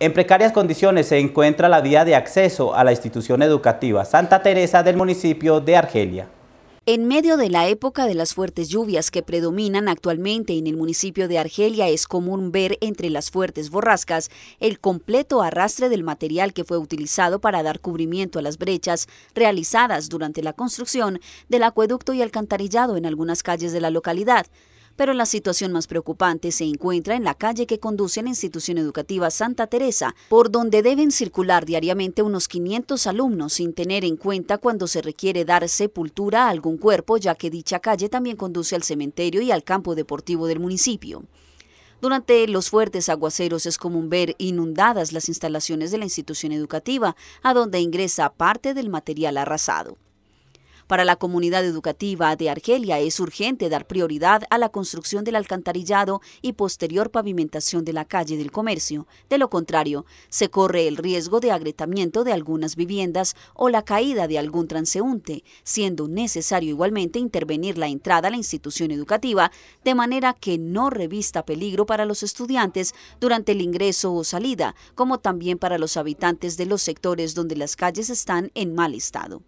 En precarias condiciones se encuentra la vía de acceso a la institución educativa Santa Teresa del municipio de Argelia. En medio de la época de las fuertes lluvias que predominan actualmente en el municipio de Argelia, es común ver entre las fuertes borrascas el completo arrastre del material que fue utilizado para dar cubrimiento a las brechas realizadas durante la construcción del acueducto y alcantarillado en algunas calles de la localidad pero la situación más preocupante se encuentra en la calle que conduce a la institución educativa Santa Teresa, por donde deben circular diariamente unos 500 alumnos sin tener en cuenta cuando se requiere dar sepultura a algún cuerpo, ya que dicha calle también conduce al cementerio y al campo deportivo del municipio. Durante los fuertes aguaceros es común ver inundadas las instalaciones de la institución educativa, a donde ingresa parte del material arrasado. Para la comunidad educativa de Argelia es urgente dar prioridad a la construcción del alcantarillado y posterior pavimentación de la calle del comercio. De lo contrario, se corre el riesgo de agrietamiento de algunas viviendas o la caída de algún transeúnte, siendo necesario igualmente intervenir la entrada a la institución educativa de manera que no revista peligro para los estudiantes durante el ingreso o salida, como también para los habitantes de los sectores donde las calles están en mal estado.